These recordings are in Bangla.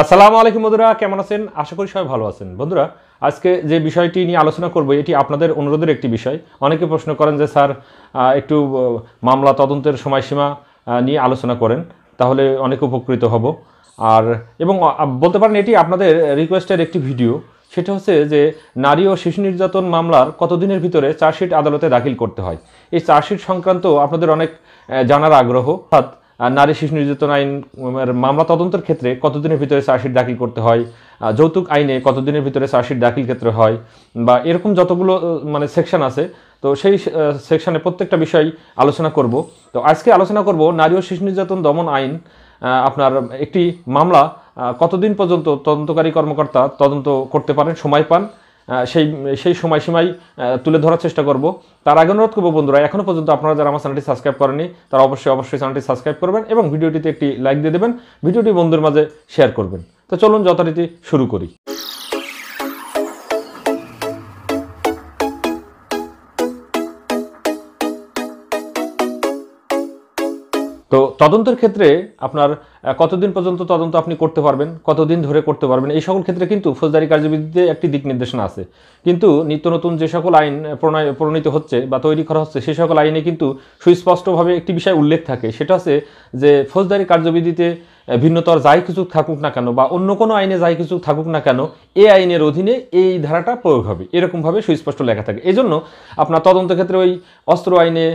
আসসালামু আলাইকুম বন্ধুরা কেমন আছেন আশা করি সবাই ভালো আছেন বন্ধুরা আজকে যে বিষয়টি নিয়ে আলোচনা করব এটি আপনাদের অনুরোধের একটি বিষয় অনেকে প্রশ্ন করেন যে স্যার একটু মামলা তদন্তের সময়সীমা নিয়ে আলোচনা করেন তাহলে অনেক উপকৃত হব আর এবং বলতে পারেন এটি আপনাদের রিকোয়েস্টের একটি ভিডিও সেটা হচ্ছে যে নারী ও শিশু নির্যাতন মামলার কতদিনের ভিতরে চার্জশিট আদালতে দাখিল করতে হয় এই চার্জশিট সংক্রান্ত আপনাদের অনেক জানার আগ্রহ অর্থাৎ নারী শিশু নির্যাতন আইন মামলা তদন্তের ক্ষেত্রে কতদিনের ভিতরে চার্জশিট দাখিল করতে হয় যৌতুক আইনে কতদিনের ভিতরে চার্জশিট দাখিল ক্ষেত্রে হয় বা এরকম যতগুলো মানে সেকশন আছে তো সেই সেকশনে প্রত্যেকটা বিষয় আলোচনা করব তো আজকে আলোচনা করব নারী ও শিশু নির্যাতন দমন আইন আপনার একটি মামলা কতদিন পর্যন্ত তদন্তকারী কর্মকর্তা তদন্ত করতে পারেন সময় পান সেই সেই সময়সীমায় তুলে ধরার চেষ্টা করব তার আগে অনুরোধ করবো বন্ধুরা এখনও পর্যন্ত আপনারা যারা আমার চ্যানেলটি সাবস্ক্রাইব করেনি তারা অবশ্যই অবশ্যই চ্যানেলটি সাবস্ক্রাইব করবেন এবং ভিডিওটিতে একটি লাইক দিয়ে দেবেন ভিডিওটি বন্ধুর মাঝে শেয়ার করবেন তো চলুন যথারীতি শুরু করি তো তদন্তের ক্ষেত্রে আপনার কতদিন পর্যন্ত তদন্ত আপনি করতে পারবেন কতদিন ধরে করতে পারবেন এই সকল ক্ষেত্রে কিন্তু ফৌজদারি কার্যবিধিতে একটি দিক নির্দেশনা আছে কিন্তু নিত্য নতুন যে সকল আইন প্রণীত হচ্ছে বা তৈরি করা হচ্ছে সেই সকল আইনে কিন্তু সুস্পষ্টভাবে একটি বিষয় উল্লেখ থাকে সেটা হচ্ছে যে ফৌজদারি কার্যবিধিতে ভিন্নতর যাই কিছু থাকুক না কেন বা অন্য কোনো আইনে যাই কিছু থাকুক না কেন এই আইনের অধীনে এই ধারাটা প্রয়োগ হবে এরকমভাবে সুস্পষ্ট লেখা থাকে এজন্য আপনার তদন্ত ক্ষেত্রে ওই অস্ত্র আইনে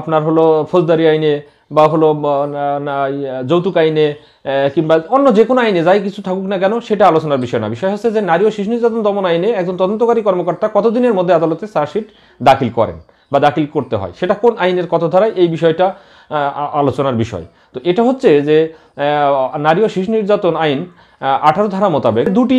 আপনার হলো ফৌজদারি আইনে বা হলো যৌতুক আইনে কিংবা অন্য যে কোনো আইনে যাই কিছু থাকুক না কেন সেটা আলোচনার বিষয় না বিষয় হচ্ছে যে নারী ও শিশু নির্যাতন দমন আইনে একজন তদন্তকারী কর্মকর্তা কতদিনের মধ্যে আদালতে চার্জশিট দাখিল করেন বা দাখিল করতে হয় সেটা কোন আইনের কত ধারায় এই বিষয়টা আলোচনার বিষয় তো এটা হচ্ছে যে নারী ও শিশু নির্যাতন আইন আঠারো ধারা মোতাবেক দুটি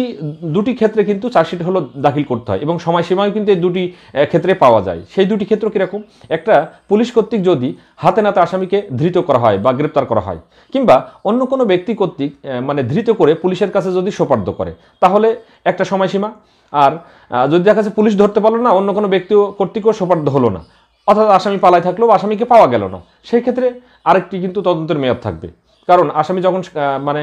দুটি ক্ষেত্রে কিন্তু চার্জশিট হলো দাখিল করতে হয় এবং সময়সীমাও কিন্তু এই দুটি ক্ষেত্রে পাওয়া যায় সেই দুটি ক্ষেত্র কীরকম একটা পুলিশ কর্তৃক যদি হাতে নাতে আসামিকে ধৃত করা হয় বা গ্রেপ্তার করা হয় কিংবা অন্য কোনো ব্যক্তি কর্তৃক মানে ধৃত করে পুলিশের কাছে যদি সোপার্দ করে তাহলে একটা সময়সীমা আর যদি দেখা যাচ্ছে পুলিশ ধরতে পারলো না অন্য কোনো ব্যক্তি কর্তৃকও সোপার্দ হলো না অর্থাৎ আসামি পালায় থাকলেও আসামিকে পাওয়া গেল না সেই ক্ষেত্রে আরেকটি কিন্তু তদন্তের মেয়াদ থাকবে কারণ আসামি যখন মানে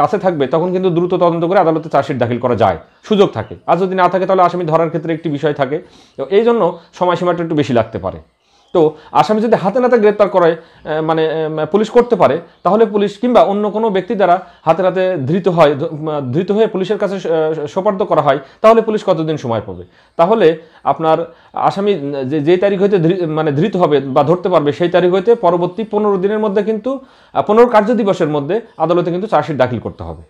কাছে থাকবে তখন কিন্তু দ্রুত তদন্ত করে আদালতে চার্জশিট দাখিল করা যায় সুযোগ থাকে আর যদি না থাকে তাহলে আসামি ধরার ক্ষেত্রে একটি বিষয় থাকে এই জন্য সময়সীমাটা একটু বেশি লাগতে পারে তো আসামি যদি হাতে নাতে গ্রেপ্তার করে মানে পুলিশ করতে পারে তাহলে পুলিশ কিংবা অন্য কোনো ব্যক্তি দ্বারা হাতে নাতে ধৃত হয় ধৃত হয়ে পুলিশের কাছে সোপার্দ করা হয় তাহলে পুলিশ কতদিন সময় পাবে তাহলে আপনার আসামি যে যে তারিখ হইতে মানে ধৃত হবে বা ধরতে পারবে সেই তারিখ হইতে পরবর্তী পনেরো দিনের মধ্যে কিন্তু পনেরো কার্য দিবসের মধ্যে আদালতে কিন্তু চার্জশিট দাখিল করতে হবে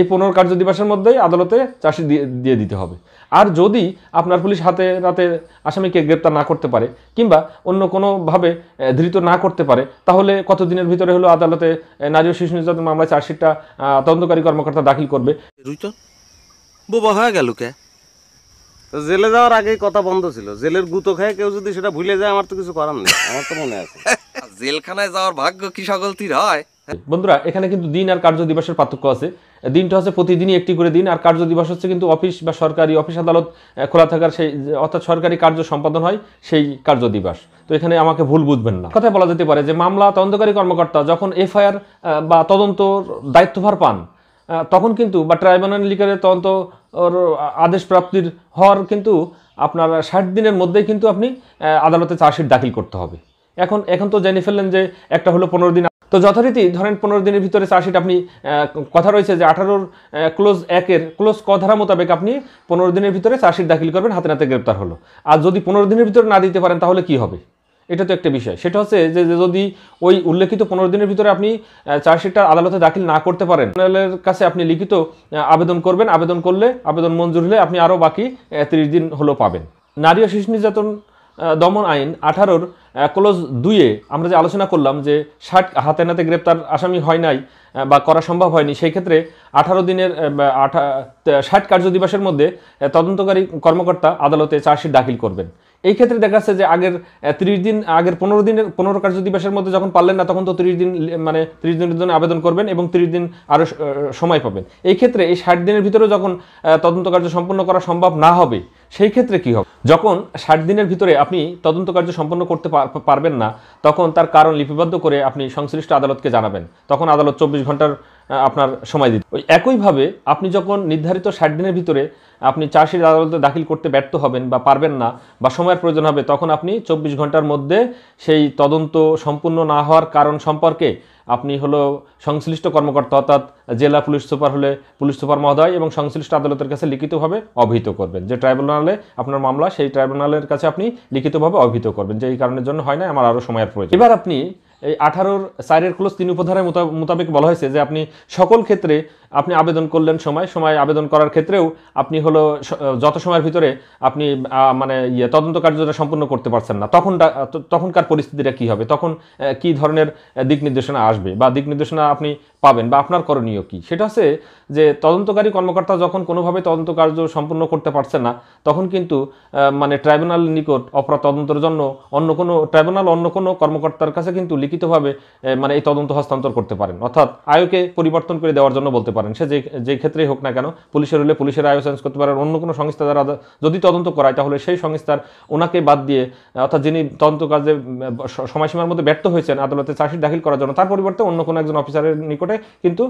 এই পনেরো কার্য দিবসের মধ্যেই আদালতে চাষি দিয়ে দিতে হবে আর যদি আপনার পুলিশ হাতে রাতে আসামিকে গ্রেপ্তার না করতে পারে কিংবা অন্য কোনোভাবে ধৃত না করতে পারে তাহলে কতদিনের ভিতরে হলো আদালতে নারী ও শিশু নির্যাতন মামলায় চার্জশিটটা তদন্তকারী কর্মকর্তা দাখিল করবে হয়ে গেল কে জেলে যাওয়ার আগেই কথা বন্ধ ছিল জেলের গুতো খায় কেউ যদি সেটা ভুলে যায় আমার তো কিছু করার নেই আমার তো মনে আছে জেলখানায় যাওয়ার ভাগ্য কি সকল তীর হয় বন্ধুরা এখানে কিন্তু দিন আর কার্য দিবসের পার্থক্য আছে দিনটা হচ্ছে প্রতিদিনই একটি করে দিন আর কার্য দিবস হচ্ছে কিন্তু অফিস বা সরকারি অফিস আদালত খোলা থাকার সেই অর্থাৎ সরকারি কার্য সম্পাদন হয় সেই কার্য দিবস তো এখানে আমাকে ভুল বুঝবেন না কথা বলা যেতে পারে যে মামলা তদন্তকারী কর্মকর্তা যখন এফআইআর বা তদন্ত দায়িত্বভার পান তখন কিন্তু বা ট্রাইব্যুনাল লিগারের তদন্ত আদেশ প্রাপ্তির হওয়ার কিন্তু আপনার ষাট দিনের মধ্যেই কিন্তু আপনি আদালতে চার্জশিট দাখিল করতে হবে এখন এখন তো জেনে ফেললেন যে একটা হলো পনেরো দিন তো যথারীতি ধরেন পনেরো দিনের ভিতরে চার্জশিট আপনি কথা রয়েছে যে আঠারোর ক্লোজ একের ক্লোজ ক মোতাবেক আপনি পনেরো দিনের ভিতরে চার্জশিট দাখিল করবেন হাতে নাতে গ্রেপ্তার হলো আর যদি পনেরো দিনের ভিতরে না দিতে পারেন তাহলে কি হবে এটা তো একটা বিষয় সেটা হচ্ছে যে যদি ওই উল্লেখিত পনেরো দিনের ভিতরে আপনি চার্জশিটটা আদালতে দাখিল না করতে পারেন ট্রাইব্যুনালের কাছে আপনি লিখিত আবেদন করবেন আবেদন করলে আবেদন মঞ্জুর হলে আপনি আরও বাকি তিরিশ দিন হলো পাবেন নারী ও শিশু নির্যাতন দমন আইন আঠারোর ক্লোজ দুইয়ে আমরা যে আলোচনা করলাম যে ষাট হাতে নাতে গ্রেপ্তার আসামি হয় নাই বা করা সম্ভব হয়নি সেই ক্ষেত্রে আঠারো দিনের আঠা ষাট কার্যদিবসের মধ্যে তদন্তকারী কর্মকর্তা আদালতে চার্জশিট দাখিল করবেন এই ক্ষেত্রে দেখা যাচ্ছে যে আগের তিরিশ দিন আগের পনেরো দিনের পনেরো কার্যদিবসের মধ্যে যখন পারলেন না তখন তো তিরিশ দিন মানে তিরিশ দিনের জন্য আবেদন করবেন এবং তিরিশ দিন আরও সময় পাবেন এই ক্ষেত্রে এই ষাট দিনের ভিতরে যখন তদন্ত কার্য সম্পন্ন করা সম্ভব না হবে সেই ক্ষেত্রে কি হবে যখন ষাট দিনের ভিতরে আপনি তদন্ত কার্য সম্পন্ন করতে পারবেন না তখন তার কারণ লিপিবদ্ধ করে আপনি সংশ্লিষ্ট আদালতকে জানাবেন তখন আদালত চব্বিশ ঘন্টার আপনার সময় দিতে ওই একইভাবে আপনি যখন নির্ধারিত ষাট দিনের ভিতরে আপনি চার্জশিট আদালতে দাখিল করতে ব্যর্থ হবেন বা পারবেন না বা সময়ের প্রয়োজন হবে তখন আপনি চব্বিশ ঘন্টার মধ্যে সেই তদন্ত সম্পূর্ণ না হওয়ার কারণ সম্পর্কে আপনি হলো সংশ্লিষ্ট কর্মকর্তা অর্থাৎ জেলা পুলিশ সুপার হলে পুলিশ সুপার মহোদয় এবং সংশ্লিষ্ট আদালতের কাছে লিখিতভাবে অভিহিত করবেন যে ট্রাইব্যুনালে আপনার মামলা সেই ট্রাইব্যুনালের কাছে আপনি লিখিতভাবে অভিহিত করবেন যে এই কারণের জন্য হয় না আমার আরও সময়ের প্রয়োজন এবার আপনি এই আঠারোর সাইরের ক্লোজ তিন উপধারায় মোতাবেক বলা হয়েছে যে আপনি সকল ক্ষেত্রে আপনি আবেদন করলেন সময় সময় আবেদন করার ক্ষেত্রেও আপনি হলো যত সময়ের ভিতরে আপনি মানে ইয়ে তদন্ত কার্যটা সম্পূর্ণ করতে পারছেন না তখন তখনকার পরিস্থিতিটা কি হবে তখন কি ধরনের দিক নির্দেশনা আসবে বা দিক নির্দেশনা আপনি পাবেন বা আপনার করণীয় কি সেটা হচ্ছে যে তদন্তকারী কর্মকর্তা যখন কোনোভাবে তদন্ত কার্য সম্পূর্ণ করতে পারছে না তখন কিন্তু মানে ট্রাইব্যুনাল নিকট অপরাধ তদন্তের জন্য অন্য কোনো ট্রাইব্যুনাল অন্য কোনো কর্মকর্তার কাছে কিন্তু লিখিতভাবে মানে এই তদন্ত হস্তান্তর করতে পারেন অর্থাৎ আয়কে পরিবর্তন করে দেওয়ার জন্য বলতে পারেন সে যে যে ক্ষেত্রেই হোক না কেন পুলিশের হলে পুলিশের আয়ু চেঞ্জ করতে পারেন অন্য কোনো সংস্থা দ্বারা যদি তদন্ত করায় তাহলে সেই সংস্থার ওনাকে বাদ দিয়ে অর্থাৎ যিনি তদন্ত কাজে সময়সীমার মধ্যে ব্যর্থ হয়েছেন আদালতে চার্জশিট দাখিল করার জন্য তার পরিবর্তে অন্য কোনো একজন অফিসারের নিকটে কিন্তু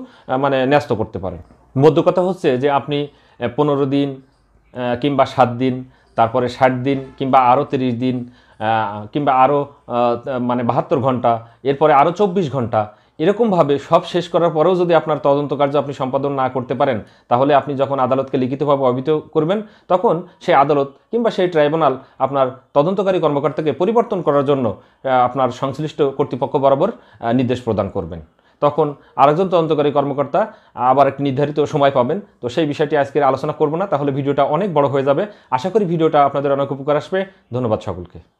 মানে ন্যস্ত করতে পারেন মধ্য কথা হচ্ছে যে আপনি পনেরো দিন কিংবা সাত দিন তারপরে ষাট দিন কিংবা আরও তিরিশ দিন কিংবা আরও মানে বাহাত্তর ঘন্টা এরপরে আরও চব্বিশ ঘন্টা এরকমভাবে সব শেষ করার পরেও যদি আপনার তদন্ত কার্য আপনি সম্পাদন না করতে পারেন তাহলে আপনি যখন আদালতকে লিখিতভাবে অভিহিত করবেন তখন সেই আদালত কিংবা সেই ট্রাইব্যুনাল আপনার তদন্তকারী কর্মকর্তাকে পরিবর্তন করার জন্য আপনার সংশ্লিষ্ট কর্তৃপক্ষ বরাবর নির্দেশ প্রদান করবেন তখন আরেকজন তদন্তকারী কর্মকর্তা আবার একটি নির্ধারিত সময় পাবেন তো সেই বিষয়টি আজকে আলোচনা করব না তাহলে ভিডিওটা অনেক বড় হয়ে যাবে আশা করি ভিডিওটা আপনাদের অনেক উপকার আসবে ধন্যবাদ সকলকে